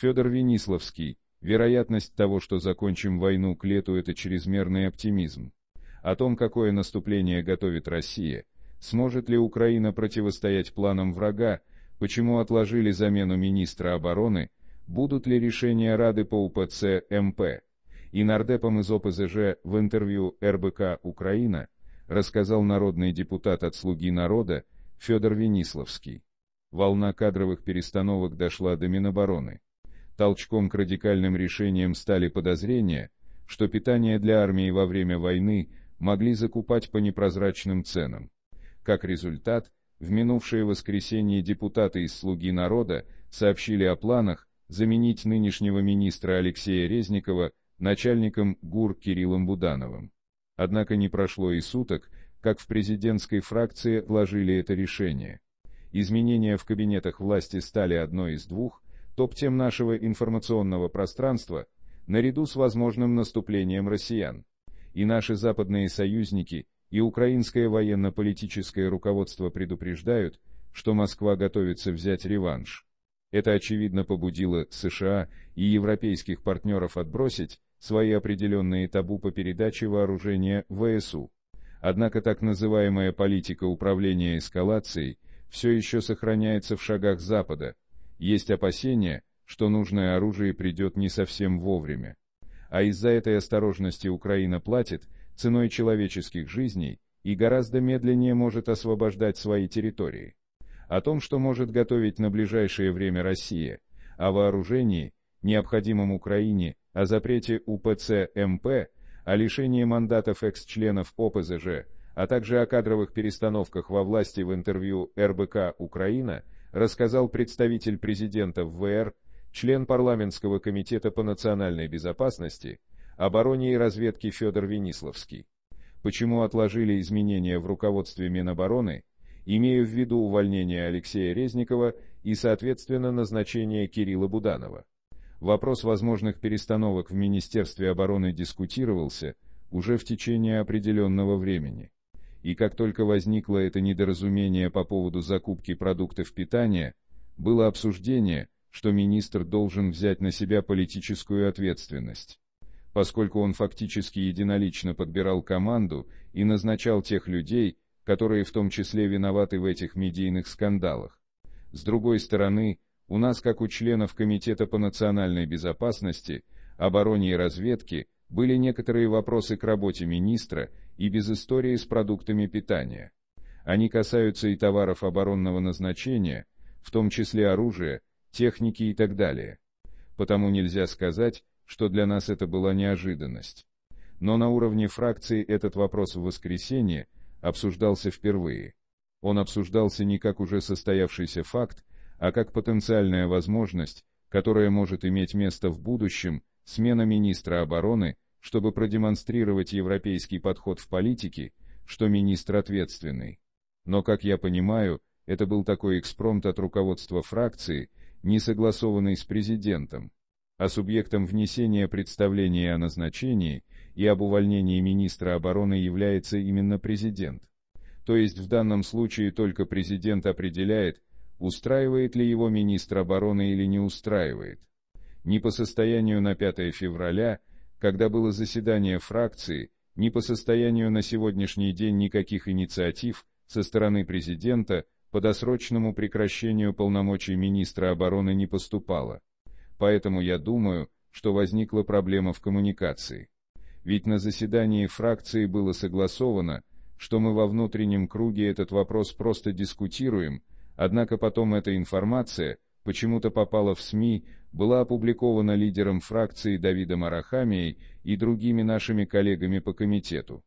Федор Вениславский, вероятность того, что закончим войну к лету, это чрезмерный оптимизм. О том, какое наступление готовит Россия, сможет ли Украина противостоять планам врага, почему отложили замену министра обороны, будут ли решения Рады по УПЦ МП. И нардепом из ОПЗЖ в интервью РБК «Украина» рассказал народный депутат от «Слуги народа» Федор Вениславский. Волна кадровых перестановок дошла до Минобороны. Толчком к радикальным решениям стали подозрения, что питание для армии во время войны могли закупать по непрозрачным ценам. Как результат, в минувшее воскресенье депутаты из «Слуги народа» сообщили о планах заменить нынешнего министра Алексея Резникова начальником ГУР Кириллом Будановым. Однако не прошло и суток, как в президентской фракции вложили это решение. Изменения в кабинетах власти стали одной из двух – топ-тем нашего информационного пространства, наряду с возможным наступлением россиян. И наши западные союзники, и украинское военно-политическое руководство предупреждают, что Москва готовится взять реванш. Это очевидно побудило США и европейских партнеров отбросить свои определенные табу по передаче вооружения ВСУ. Однако так называемая политика управления эскалацией все еще сохраняется в шагах Запада, есть опасения, что нужное оружие придет не совсем вовремя. А из-за этой осторожности Украина платит ценой человеческих жизней и гораздо медленнее может освобождать свои территории. О том, что может готовить на ближайшее время Россия, о вооружении, необходимом Украине, о запрете УПЦ МП, о лишении мандатов экс-членов ОПЗЖ, а также о кадровых перестановках во власти в интервью РБК «Украина» рассказал представитель президента ВР, член парламентского комитета по национальной безопасности, обороне и разведке Федор Вениславский. Почему отложили изменения в руководстве Минобороны, имея в виду увольнение Алексея Резникова и, соответственно, назначение Кирилла Буданова. Вопрос возможных перестановок в Министерстве обороны дискутировался уже в течение определенного времени и как только возникло это недоразумение по поводу закупки продуктов питания, было обсуждение, что министр должен взять на себя политическую ответственность. Поскольку он фактически единолично подбирал команду и назначал тех людей, которые в том числе виноваты в этих медийных скандалах. С другой стороны, у нас как у членов Комитета по национальной безопасности, обороне и разведке, были некоторые вопросы к работе министра и без истории с продуктами питания. Они касаются и товаров оборонного назначения, в том числе оружия, техники и так далее. Потому нельзя сказать, что для нас это была неожиданность. Но на уровне фракции этот вопрос в воскресенье обсуждался впервые. Он обсуждался не как уже состоявшийся факт, а как потенциальная возможность, которая может иметь место в будущем, Смена министра обороны, чтобы продемонстрировать европейский подход в политике, что министр ответственный. Но, как я понимаю, это был такой экспромт от руководства фракции, не согласованный с президентом. А субъектом внесения представления о назначении и об увольнении министра обороны является именно президент. То есть в данном случае только президент определяет, устраивает ли его министр обороны или не устраивает ни по состоянию на 5 февраля, когда было заседание фракции, ни по состоянию на сегодняшний день никаких инициатив со стороны президента по досрочному прекращению полномочий министра обороны не поступало. Поэтому я думаю, что возникла проблема в коммуникации. Ведь на заседании фракции было согласовано, что мы во внутреннем круге этот вопрос просто дискутируем, однако потом эта информация почему-то попала в СМИ, была опубликована лидером фракции Давидом Арахамией и другими нашими коллегами по комитету.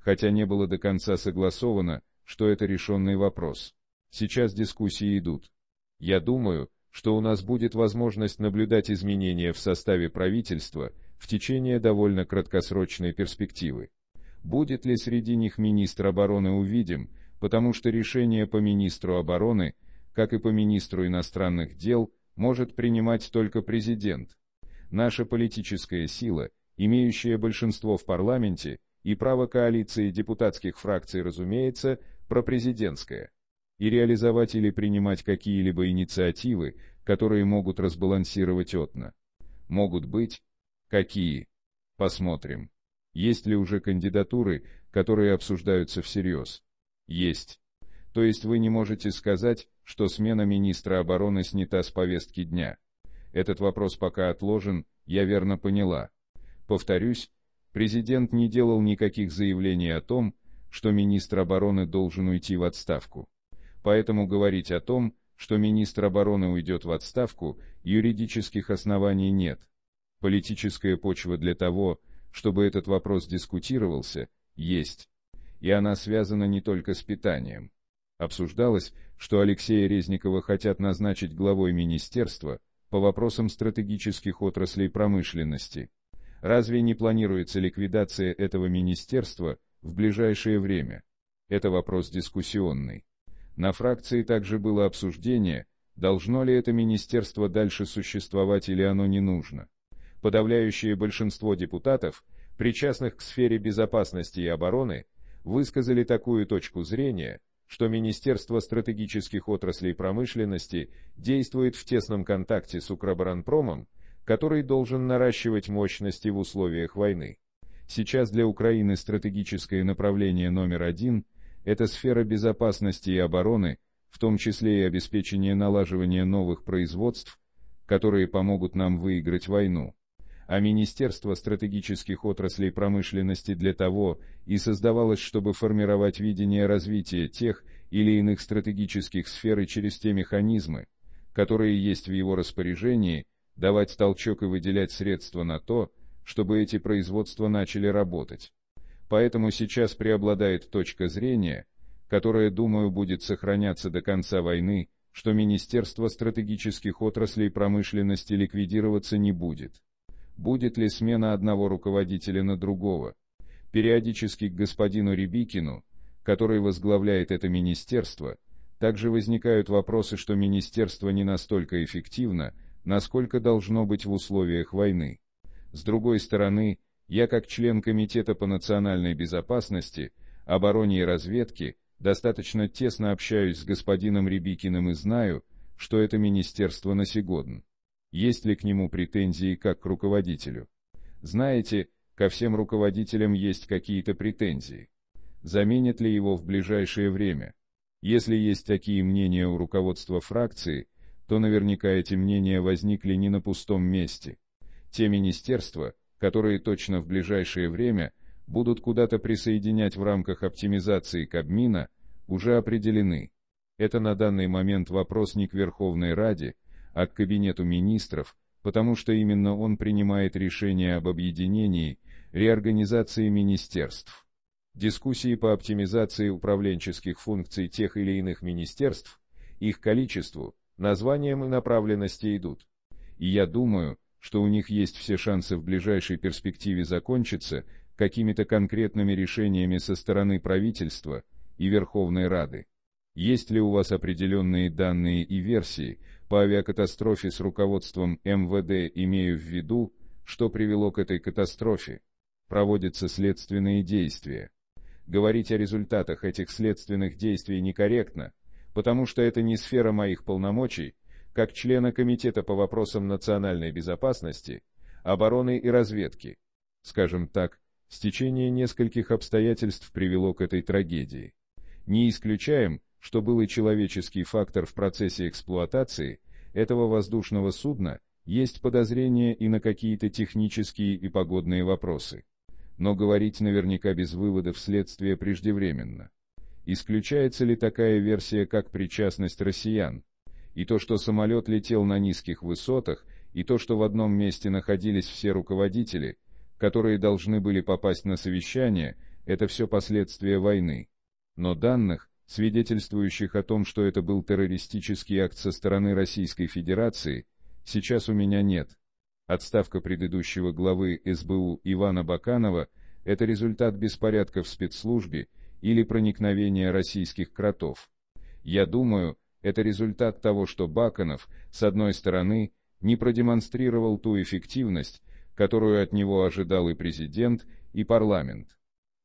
Хотя не было до конца согласовано, что это решенный вопрос. Сейчас дискуссии идут. Я думаю, что у нас будет возможность наблюдать изменения в составе правительства в течение довольно краткосрочной перспективы. Будет ли среди них министр обороны увидим, потому что решение по министру обороны, как и по министру иностранных дел, может принимать только президент. Наша политическая сила, имеющая большинство в парламенте, и право коалиции депутатских фракций, разумеется, пропрезидентское. И реализовать или принимать какие-либо инициативы, которые могут разбалансировать ОТНО. Могут быть. Какие? Посмотрим. Есть ли уже кандидатуры, которые обсуждаются всерьез? Есть. То есть вы не можете сказать, что смена министра обороны снята с повестки дня. Этот вопрос пока отложен, я верно поняла. Повторюсь, президент не делал никаких заявлений о том, что министр обороны должен уйти в отставку. Поэтому говорить о том, что министр обороны уйдет в отставку, юридических оснований нет. Политическая почва для того, чтобы этот вопрос дискутировался, есть. И она связана не только с питанием. Обсуждалось, что Алексея Резникова хотят назначить главой министерства по вопросам стратегических отраслей промышленности. Разве не планируется ликвидация этого министерства в ближайшее время? Это вопрос дискуссионный. На фракции также было обсуждение, должно ли это министерство дальше существовать или оно не нужно. Подавляющее большинство депутатов, причастных к сфере безопасности и обороны, высказали такую точку зрения, что Министерство стратегических отраслей промышленности действует в тесном контакте с Укроборонпромом, который должен наращивать мощности в условиях войны. Сейчас для Украины стратегическое направление номер один – это сфера безопасности и обороны, в том числе и обеспечение налаживания новых производств, которые помогут нам выиграть войну а Министерство стратегических отраслей промышленности для того и создавалось, чтобы формировать видение развития тех или иных стратегических сфер и через те механизмы, которые есть в его распоряжении, давать толчок и выделять средства на то, чтобы эти производства начали работать. Поэтому сейчас преобладает точка зрения, которая, думаю, будет сохраняться до конца войны, что Министерство стратегических отраслей промышленности ликвидироваться не будет будет ли смена одного руководителя на другого. Периодически к господину Рябикину, который возглавляет это министерство, также возникают вопросы, что министерство не настолько эффективно, насколько должно быть в условиях войны. С другой стороны, я как член Комитета по национальной безопасности, обороне и разведке, достаточно тесно общаюсь с господином Рябикиным и знаю, что это министерство насегодно. Есть ли к нему претензии как к руководителю? Знаете, ко всем руководителям есть какие-то претензии. Заменят ли его в ближайшее время? Если есть такие мнения у руководства фракции, то наверняка эти мнения возникли не на пустом месте. Те министерства, которые точно в ближайшее время будут куда-то присоединять в рамках оптимизации Кабмина, уже определены. Это на данный момент вопрос не к Верховной Раде, а к Кабинету министров, потому что именно он принимает решение об объединении, реорганизации министерств. Дискуссии по оптимизации управленческих функций тех или иных министерств, их количеству, названиям и направленности идут. И я думаю, что у них есть все шансы в ближайшей перспективе закончиться какими-то конкретными решениями со стороны правительства и Верховной Рады. Есть ли у вас определенные данные и версии, по авиакатастрофе с руководством МВД имею в виду, что привело к этой катастрофе. Проводятся следственные действия. Говорить о результатах этих следственных действий некорректно, потому что это не сфера моих полномочий, как члена Комитета по вопросам национальной безопасности, обороны и разведки. Скажем так, стечение нескольких обстоятельств привело к этой трагедии. Не исключаем, что был и человеческий фактор в процессе эксплуатации, этого воздушного судна есть подозрения и на какие-то технические и погодные вопросы. Но говорить наверняка без выводов следствия преждевременно. Исключается ли такая версия, как причастность россиян? И то, что самолет летел на низких высотах, и то, что в одном месте находились все руководители, которые должны были попасть на совещание, это все последствия войны. Но данных, свидетельствующих о том, что это был террористический акт со стороны Российской Федерации, сейчас у меня нет. Отставка предыдущего главы СБУ Ивана Баканова – это результат беспорядка в спецслужбе или проникновения российских кротов. Я думаю, это результат того, что Баканов, с одной стороны, не продемонстрировал ту эффективность, которую от него ожидал и президент, и парламент.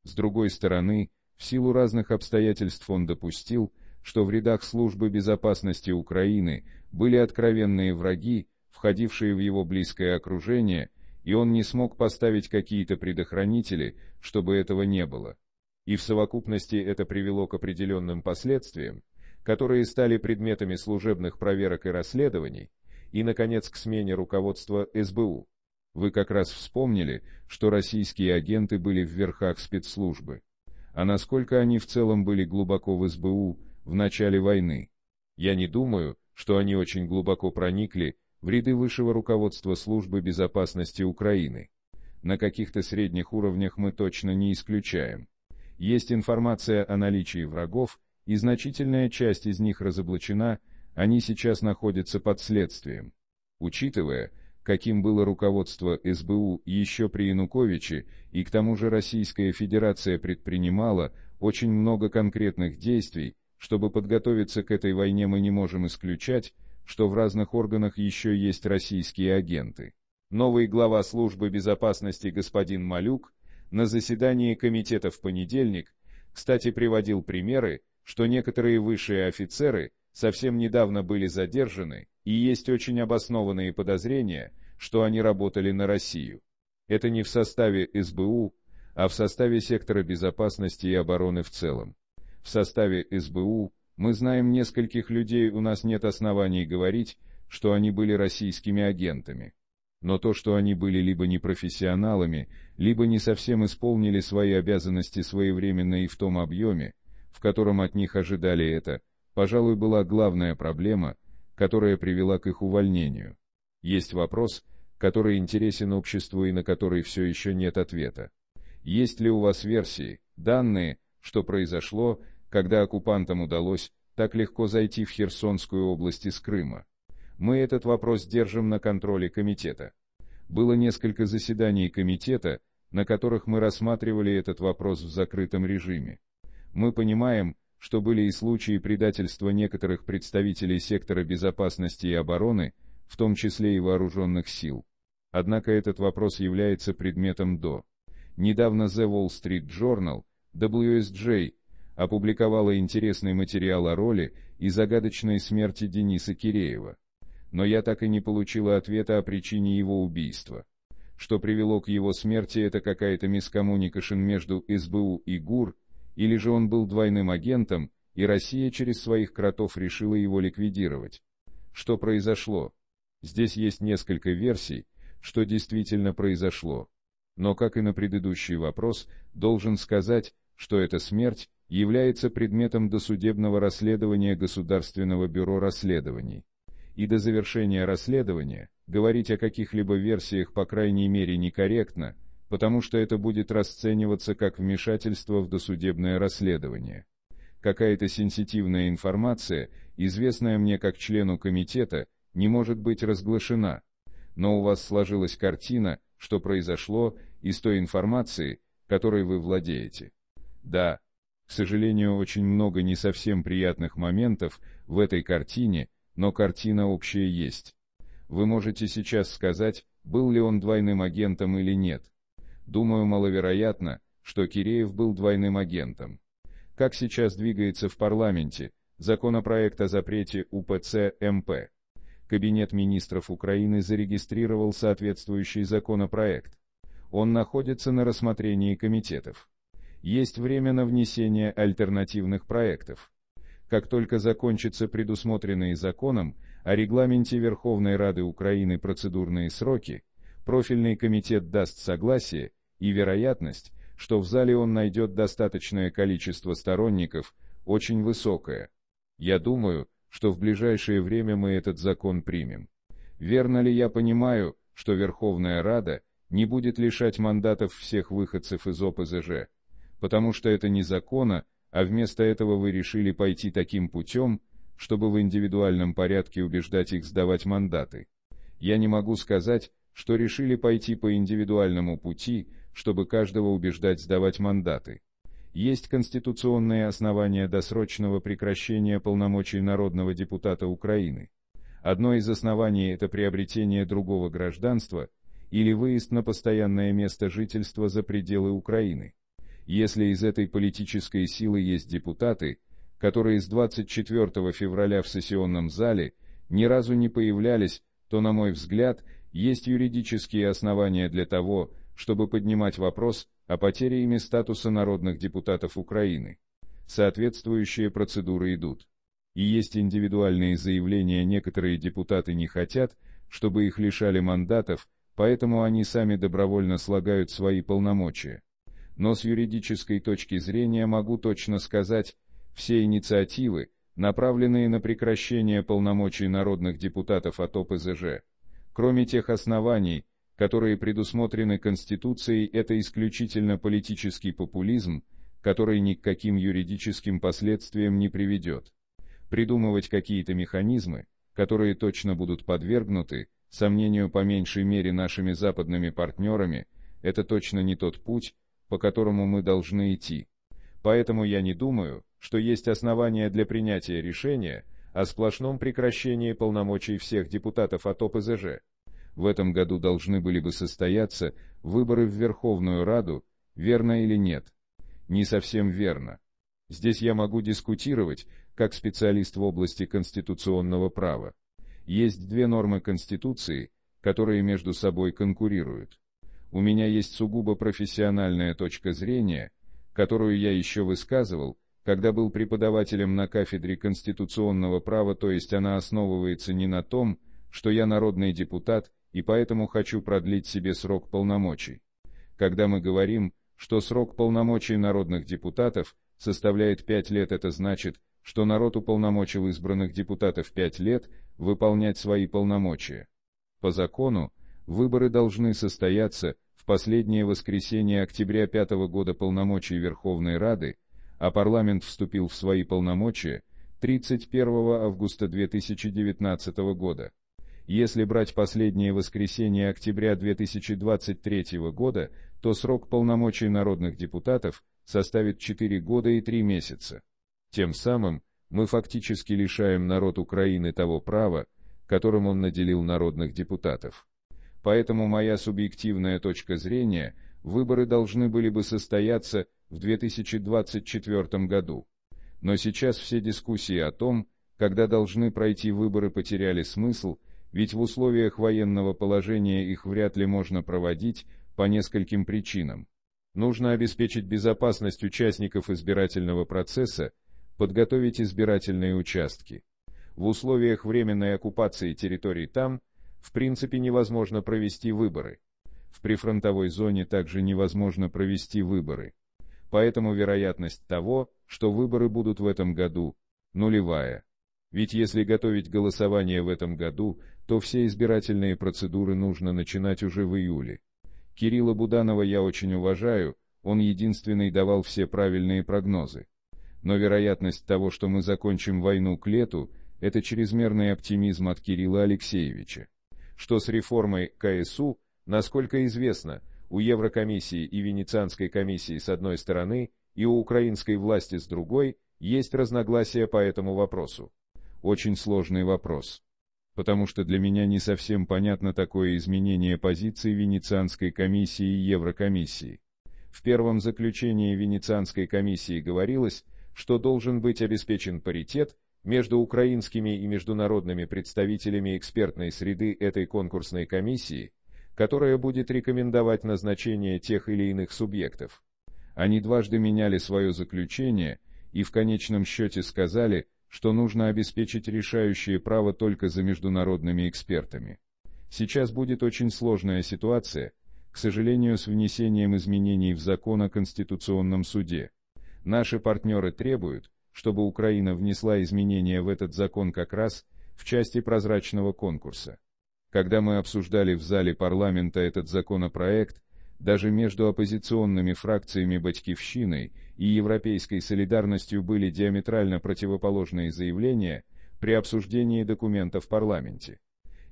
С другой стороны, в силу разных обстоятельств он допустил, что в рядах службы безопасности Украины были откровенные враги, входившие в его близкое окружение, и он не смог поставить какие-то предохранители, чтобы этого не было. И в совокупности это привело к определенным последствиям, которые стали предметами служебных проверок и расследований, и, наконец, к смене руководства СБУ. Вы как раз вспомнили, что российские агенты были в верхах спецслужбы а насколько они в целом были глубоко в СБУ в начале войны. Я не думаю, что они очень глубоко проникли в ряды высшего руководства службы безопасности Украины. На каких-то средних уровнях мы точно не исключаем. Есть информация о наличии врагов, и значительная часть из них разоблачена, они сейчас находятся под следствием. Учитывая, каким было руководство СБУ еще при Януковиче, и к тому же Российская Федерация предпринимала очень много конкретных действий, чтобы подготовиться к этой войне мы не можем исключать, что в разных органах еще есть российские агенты. Новый глава службы безопасности господин Малюк на заседании комитета в понедельник, кстати, приводил примеры, что некоторые высшие офицеры совсем недавно были задержаны, и есть очень обоснованные подозрения, что они работали на Россию. Это не в составе СБУ, а в составе сектора безопасности и обороны в целом. В составе СБУ мы знаем нескольких людей, у нас нет оснований говорить, что они были российскими агентами. Но то, что они были либо непрофессионалами, либо не совсем исполнили свои обязанности своевременно и в том объеме, в котором от них ожидали это, пожалуй, была главная проблема, которая привела к их увольнению. Есть вопрос, который интересен обществу и на который все еще нет ответа. Есть ли у вас версии, данные, что произошло, когда оккупантам удалось так легко зайти в Херсонскую область из Крыма? Мы этот вопрос держим на контроле комитета. Было несколько заседаний комитета, на которых мы рассматривали этот вопрос в закрытом режиме. Мы понимаем, что были и случаи предательства некоторых представителей сектора безопасности и обороны, в том числе и вооруженных сил. Однако этот вопрос является предметом до. Недавно The Wall Street Journal, WSJ, опубликовала интересный материал о роли и загадочной смерти Дениса Киреева. Но я так и не получила ответа о причине его убийства. Что привело к его смерти это какая-то мискоммуникашн между СБУ и ГУР, или же он был двойным агентом, и Россия через своих кротов решила его ликвидировать. Что произошло? Здесь есть несколько версий, что действительно произошло. Но, как и на предыдущий вопрос, должен сказать, что эта смерть является предметом досудебного расследования Государственного бюро расследований. И до завершения расследования говорить о каких-либо версиях по крайней мере некорректно, потому что это будет расцениваться как вмешательство в досудебное расследование. Какая-то сенситивная информация, известная мне как члену комитета, не может быть разглашена. Но у вас сложилась картина, что произошло, из той информации, которой вы владеете. Да, к сожалению, очень много не совсем приятных моментов в этой картине, но картина общая есть. Вы можете сейчас сказать, был ли он двойным агентом или нет. Думаю, маловероятно, что Киреев был двойным агентом. Как сейчас двигается в парламенте, законопроект о запрете УПЦ МП. Кабинет министров Украины зарегистрировал соответствующий законопроект. Он находится на рассмотрении комитетов. Есть время на внесение альтернативных проектов. Как только закончатся предусмотренные законом о регламенте Верховной Рады Украины процедурные сроки, профильный комитет даст согласие, и вероятность, что в зале он найдет достаточное количество сторонников, очень высокая. Я думаю, что в ближайшее время мы этот закон примем. Верно ли я понимаю, что Верховная Рада не будет лишать мандатов всех выходцев из ОПЗЖ? Потому что это не закона, а вместо этого вы решили пойти таким путем, чтобы в индивидуальном порядке убеждать их сдавать мандаты. Я не могу сказать, что решили пойти по индивидуальному пути, чтобы каждого убеждать сдавать мандаты есть конституционные основания досрочного прекращения полномочий народного депутата Украины. Одно из оснований – это приобретение другого гражданства или выезд на постоянное место жительства за пределы Украины. Если из этой политической силы есть депутаты, которые с 24 февраля в сессионном зале ни разу не появлялись, то, на мой взгляд, есть юридические основания для того, чтобы поднимать вопрос о потере ими статуса народных депутатов Украины. Соответствующие процедуры идут. И есть индивидуальные заявления, некоторые депутаты не хотят, чтобы их лишали мандатов, поэтому они сами добровольно слагают свои полномочия. Но с юридической точки зрения могу точно сказать, все инициативы, направленные на прекращение полномочий народных депутатов от ОПЗЖ, кроме тех оснований, которые предусмотрены Конституцией, это исключительно политический популизм, который ни к каким юридическим последствиям не приведет. Придумывать какие-то механизмы, которые точно будут подвергнуты, сомнению по меньшей мере нашими западными партнерами, это точно не тот путь, по которому мы должны идти. Поэтому я не думаю, что есть основания для принятия решения о сплошном прекращении полномочий всех депутатов от ОПЗЖ. В этом году должны были бы состояться выборы в Верховную Раду, верно или нет. Не совсем верно. Здесь я могу дискутировать, как специалист в области конституционного права. Есть две нормы Конституции, которые между собой конкурируют. У меня есть сугубо профессиональная точка зрения, которую я еще высказывал, когда был преподавателем на кафедре конституционного права, то есть она основывается не на том, что я народный депутат, и поэтому хочу продлить себе срок полномочий. Когда мы говорим, что срок полномочий народных депутатов составляет 5 лет, это значит, что народ уполномочил избранных депутатов 5 лет выполнять свои полномочия. По закону, выборы должны состояться в последнее воскресенье октября 5 года полномочий Верховной Рады, а парламент вступил в свои полномочия 31 августа 2019 года. Если брать последнее воскресенье октября 2023 года, то срок полномочий народных депутатов составит 4 года и 3 месяца. Тем самым, мы фактически лишаем народ Украины того права, которым он наделил народных депутатов. Поэтому моя субъективная точка зрения, выборы должны были бы состояться в 2024 году. Но сейчас все дискуссии о том, когда должны пройти выборы потеряли смысл, ведь в условиях военного положения их вряд ли можно проводить по нескольким причинам. Нужно обеспечить безопасность участников избирательного процесса, подготовить избирательные участки. В условиях временной оккупации территорий там, в принципе, невозможно провести выборы. В прифронтовой зоне также невозможно провести выборы. Поэтому вероятность того, что выборы будут в этом году, нулевая. Ведь если готовить голосование в этом году, то все избирательные процедуры нужно начинать уже в июле. Кирилла Буданова я очень уважаю, он единственный давал все правильные прогнозы. Но вероятность того, что мы закончим войну к лету, это чрезмерный оптимизм от Кирилла Алексеевича. Что с реформой КСУ, насколько известно, у Еврокомиссии и Венецианской комиссии с одной стороны и у украинской власти с другой, есть разногласия по этому вопросу. Очень сложный вопрос потому что для меня не совсем понятно такое изменение позиции Венецианской комиссии и Еврокомиссии. В первом заключении Венецианской комиссии говорилось, что должен быть обеспечен паритет между украинскими и международными представителями экспертной среды этой конкурсной комиссии, которая будет рекомендовать назначение тех или иных субъектов. Они дважды меняли свое заключение и в конечном счете сказали – что нужно обеспечить решающее право только за международными экспертами. Сейчас будет очень сложная ситуация, к сожалению, с внесением изменений в закон о Конституционном суде. Наши партнеры требуют, чтобы Украина внесла изменения в этот закон как раз в части прозрачного конкурса. Когда мы обсуждали в зале парламента этот законопроект, даже между оппозиционными фракциями «Батькивщины» и «Европейской солидарностью» были диаметрально противоположные заявления при обсуждении документа в парламенте.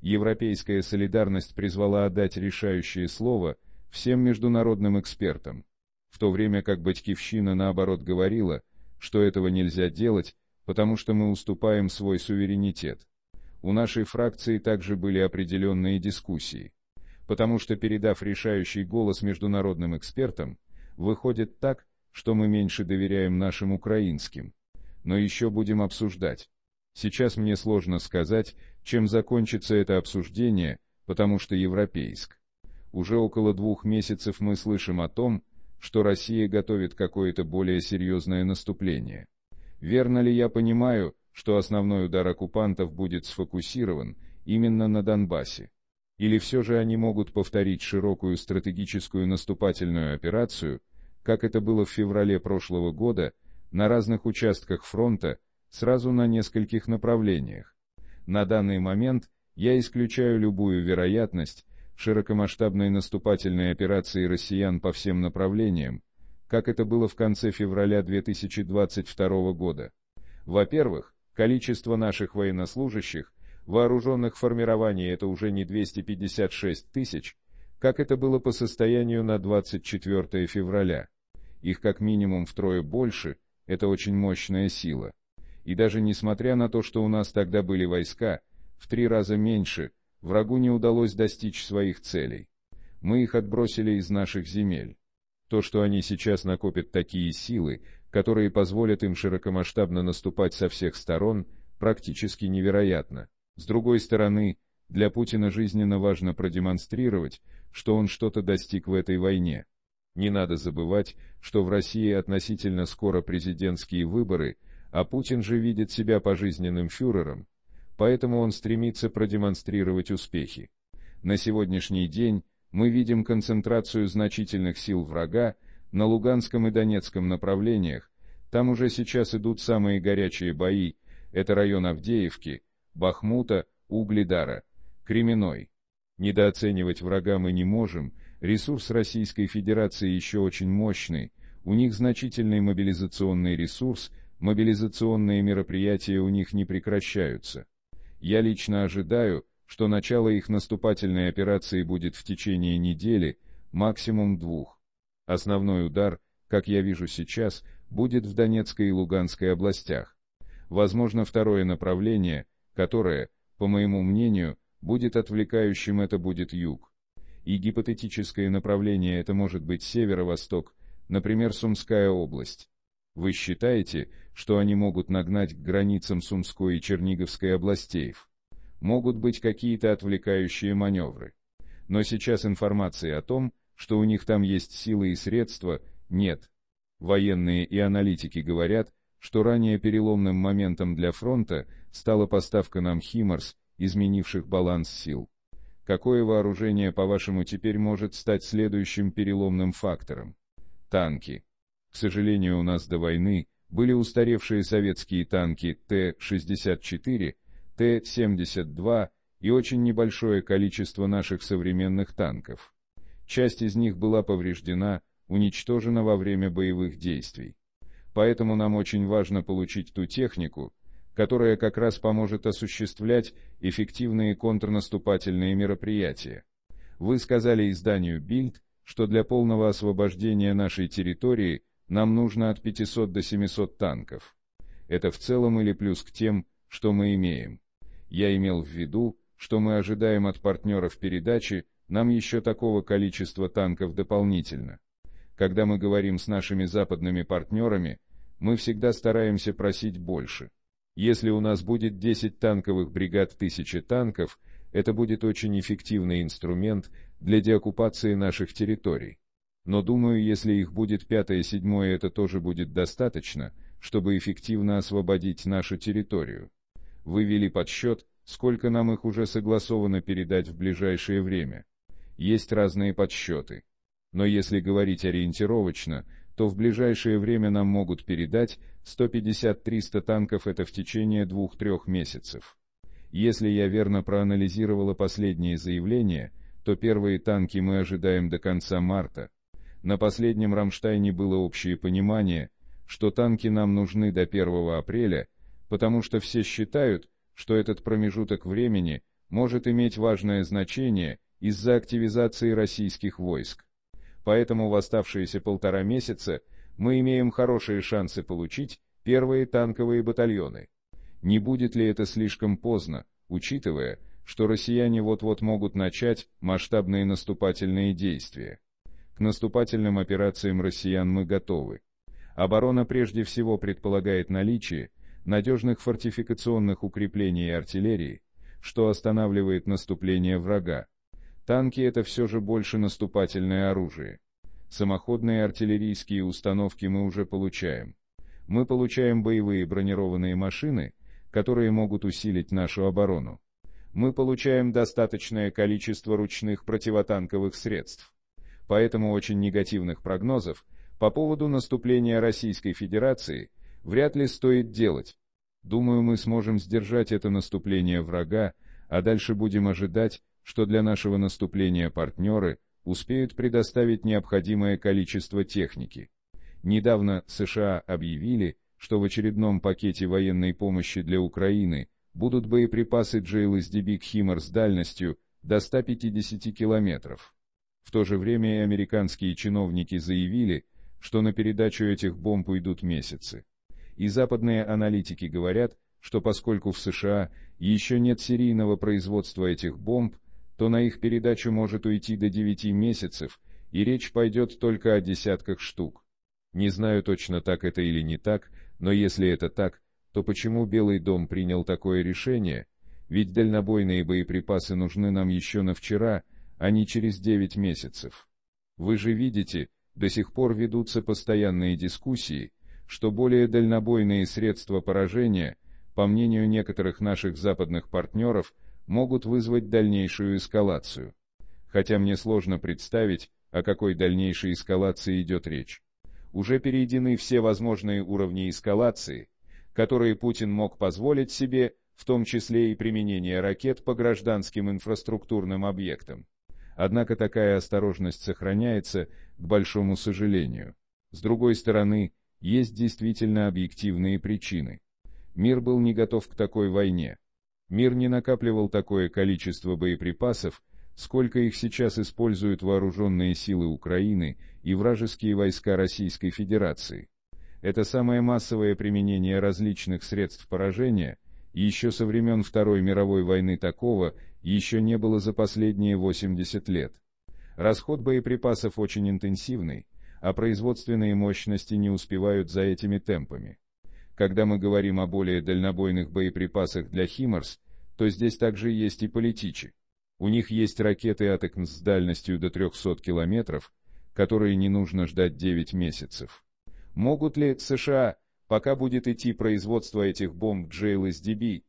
Европейская солидарность призвала отдать решающее слово всем международным экспертам, в то время как «Батькивщина» наоборот говорила, что этого нельзя делать, потому что мы уступаем свой суверенитет. У нашей фракции также были определенные дискуссии потому что, передав решающий голос международным экспертам, выходит так, что мы меньше доверяем нашим украинским. Но еще будем обсуждать. Сейчас мне сложно сказать, чем закончится это обсуждение, потому что европейск. Уже около двух месяцев мы слышим о том, что Россия готовит какое-то более серьезное наступление. Верно ли я понимаю, что основной удар оккупантов будет сфокусирован именно на Донбассе? Или все же они могут повторить широкую стратегическую наступательную операцию, как это было в феврале прошлого года, на разных участках фронта, сразу на нескольких направлениях. На данный момент я исключаю любую вероятность широкомасштабной наступательной операции россиян по всем направлениям, как это было в конце февраля 2022 года. Во-первых, количество наших военнослужащих, вооруженных формирований это уже не 256 тысяч, как это было по состоянию на 24 февраля. Их как минимум втрое больше, это очень мощная сила. И даже несмотря на то, что у нас тогда были войска, в три раза меньше, врагу не удалось достичь своих целей. Мы их отбросили из наших земель. То, что они сейчас накопят такие силы, которые позволят им широкомасштабно наступать со всех сторон, практически невероятно. С другой стороны, для Путина жизненно важно продемонстрировать, что он что-то достиг в этой войне. Не надо забывать, что в России относительно скоро президентские выборы, а Путин же видит себя пожизненным фюрером, поэтому он стремится продемонстрировать успехи. На сегодняшний день мы видим концентрацию значительных сил врага на Луганском и Донецком направлениях, там уже сейчас идут самые горячие бои, это район Авдеевки – Бахмута, Угледара, Кременной. Недооценивать врага мы не можем, ресурс Российской Федерации еще очень мощный, у них значительный мобилизационный ресурс, мобилизационные мероприятия у них не прекращаются. Я лично ожидаю, что начало их наступательной операции будет в течение недели, максимум двух. Основной удар, как я вижу сейчас, будет в Донецкой и Луганской областях. Возможно, второе направление – которое, по моему мнению, будет отвлекающим, это будет юг. И гипотетическое направление это может быть северо-восток, например, Сумская область. Вы считаете, что они могут нагнать к границам Сумской и Черниговской областей? Могут быть какие-то отвлекающие маневры. Но сейчас информации о том, что у них там есть силы и средства, нет. Военные и аналитики говорят, что ранее переломным моментом для фронта стала поставка нам «Химарс», изменивших баланс сил. Какое вооружение, по-вашему, теперь может стать следующим переломным фактором? Танки. К сожалению, у нас до войны были устаревшие советские танки Т-64, Т-72 и очень небольшое количество наших современных танков. Часть из них была повреждена, уничтожена во время боевых действий. Поэтому нам очень важно получить ту технику, которая как раз поможет осуществлять эффективные контрнаступательные мероприятия. Вы сказали изданию «Бильд», что для полного освобождения нашей территории нам нужно от 500 до 700 танков. Это в целом или плюс к тем, что мы имеем. Я имел в виду, что мы ожидаем от партнеров передачи, нам еще такого количества танков дополнительно. Когда мы говорим с нашими западными партнерами, мы всегда стараемся просить больше. Если у нас будет 10 танковых бригад 1000 танков, это будет очень эффективный инструмент для деоккупации наших территорий. Но думаю, если их будет пятое-седьмое, это тоже будет достаточно, чтобы эффективно освободить нашу территорию. Вывели подсчет, сколько нам их уже согласовано передать в ближайшее время. Есть разные подсчеты. Но если говорить ориентировочно, то в ближайшее время нам могут передать 150-300 танков это в течение двух-трех месяцев. Если я верно проанализировала последние заявления, то первые танки мы ожидаем до конца марта. На последнем Рамштайне было общее понимание, что танки нам нужны до 1 апреля, потому что все считают, что этот промежуток времени может иметь важное значение из-за активизации российских войск. Поэтому в оставшиеся полтора месяца мы имеем хорошие шансы получить первые танковые батальоны. Не будет ли это слишком поздно, учитывая, что россияне вот-вот могут начать масштабные наступательные действия? К наступательным операциям россиян мы готовы. Оборона прежде всего предполагает наличие надежных фортификационных укреплений и артиллерии, что останавливает наступление врага. Танки — это все же больше наступательное оружие. Самоходные артиллерийские установки мы уже получаем. Мы получаем боевые бронированные машины, которые могут усилить нашу оборону. Мы получаем достаточное количество ручных противотанковых средств. Поэтому очень негативных прогнозов по поводу наступления Российской Федерации вряд ли стоит делать. Думаю, мы сможем сдержать это наступление врага, а дальше будем ожидать, что для нашего наступления партнеры успеют предоставить необходимое количество техники. Недавно США объявили, что в очередном пакете военной помощи для Украины будут боеприпасы JLSDB «Химмер» с дальностью до 150 километров. В то же время и американские чиновники заявили, что на передачу этих бомб уйдут месяцы. И западные аналитики говорят, что поскольку в США еще нет серийного производства этих бомб, то на их передачу может уйти до 9 месяцев, и речь пойдет только о десятках штук. Не знаю точно так это или не так, но если это так, то почему Белый дом принял такое решение? Ведь дальнобойные боеприпасы нужны нам еще на вчера, а не через 9 месяцев. Вы же видите, до сих пор ведутся постоянные дискуссии, что более дальнобойные средства поражения, по мнению некоторых наших западных партнеров, могут вызвать дальнейшую эскалацию. Хотя мне сложно представить, о какой дальнейшей эскалации идет речь. Уже перейдены все возможные уровни эскалации, которые Путин мог позволить себе, в том числе и применение ракет по гражданским инфраструктурным объектам. Однако такая осторожность сохраняется, к большому сожалению. С другой стороны, есть действительно объективные причины. Мир был не готов к такой войне. Мир не накапливал такое количество боеприпасов, сколько их сейчас используют вооруженные силы Украины и вражеские войска Российской Федерации. Это самое массовое применение различных средств поражения, еще со времен Второй мировой войны такого, еще не было за последние 80 лет. Расход боеприпасов очень интенсивный, а производственные мощности не успевают за этими темпами. Когда мы говорим о более дальнобойных боеприпасах для «Химмерс», то здесь также есть и политичи. У них есть ракеты «Атакн» с дальностью до 300 километров, которые не нужно ждать 9 месяцев. Могут ли США, пока будет идти производство этих бомб JLSDB,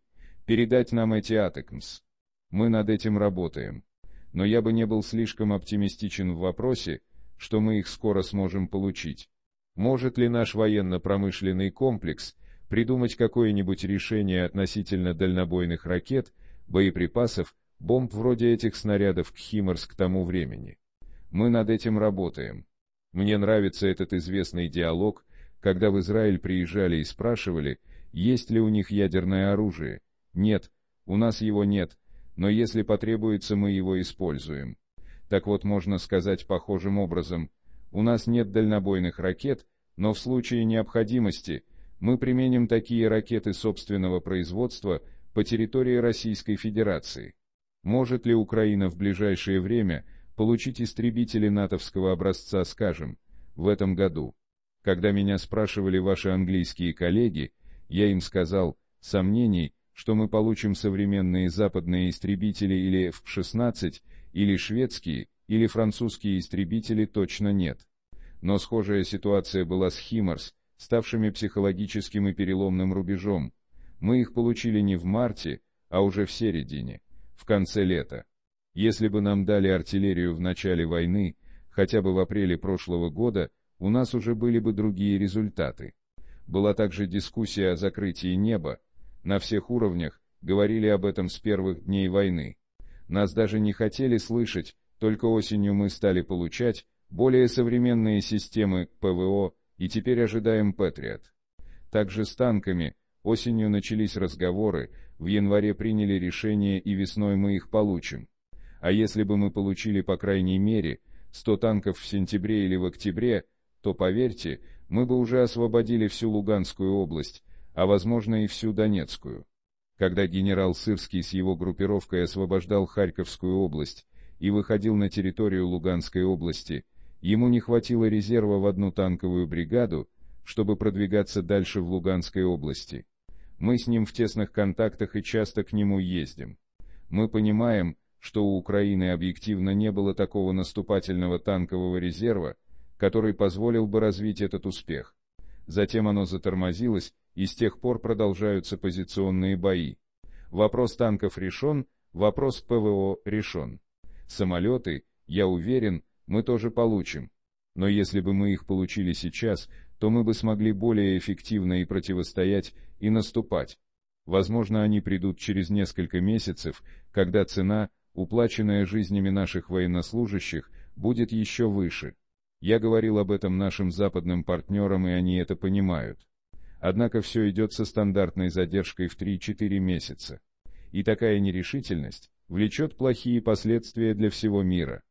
передать нам эти «Атакмс»? Мы над этим работаем. Но я бы не был слишком оптимистичен в вопросе, что мы их скоро сможем получить. Может ли наш военно-промышленный комплекс придумать какое-нибудь решение относительно дальнобойных ракет, боеприпасов, бомб вроде этих снарядов к «Кхиморс» к тому времени? Мы над этим работаем. Мне нравится этот известный диалог, когда в Израиль приезжали и спрашивали, есть ли у них ядерное оружие. Нет, у нас его нет, но если потребуется, мы его используем. Так вот, можно сказать похожим образом, у нас нет дальнобойных ракет, но в случае необходимости мы применим такие ракеты собственного производства по территории Российской Федерации. Может ли Украина в ближайшее время получить истребители натовского образца, скажем, в этом году? Когда меня спрашивали ваши английские коллеги, я им сказал, сомнений, что мы получим современные западные истребители или F-16, или шведские, или французские истребители точно нет. Но схожая ситуация была с «Химмерс», ставшими психологическим и переломным рубежом. Мы их получили не в марте, а уже в середине, в конце лета. Если бы нам дали артиллерию в начале войны, хотя бы в апреле прошлого года, у нас уже были бы другие результаты. Была также дискуссия о закрытии неба. На всех уровнях говорили об этом с первых дней войны. Нас даже не хотели слышать, только осенью мы стали получать более современные системы ПВО и теперь ожидаем Патриот. Также с танками осенью начались разговоры, в январе приняли решение и весной мы их получим. А если бы мы получили по крайней мере 100 танков в сентябре или в октябре, то, поверьте, мы бы уже освободили всю Луганскую область, а возможно и всю Донецкую. Когда генерал Сырский с его группировкой освобождал Харьковскую область, и выходил на территорию Луганской области, ему не хватило резерва в одну танковую бригаду, чтобы продвигаться дальше в Луганской области. Мы с ним в тесных контактах и часто к нему ездим. Мы понимаем, что у Украины объективно не было такого наступательного танкового резерва, который позволил бы развить этот успех. Затем оно затормозилось, и с тех пор продолжаются позиционные бои. Вопрос танков решен, вопрос ПВО решен. Самолеты, я уверен, мы тоже получим. Но если бы мы их получили сейчас, то мы бы смогли более эффективно и противостоять, и наступать. Возможно, они придут через несколько месяцев, когда цена, уплаченная жизнями наших военнослужащих, будет еще выше. Я говорил об этом нашим западным партнерам, и они это понимают. Однако все идет со стандартной задержкой в 3-4 месяца. И такая нерешительность, влечет плохие последствия для всего мира.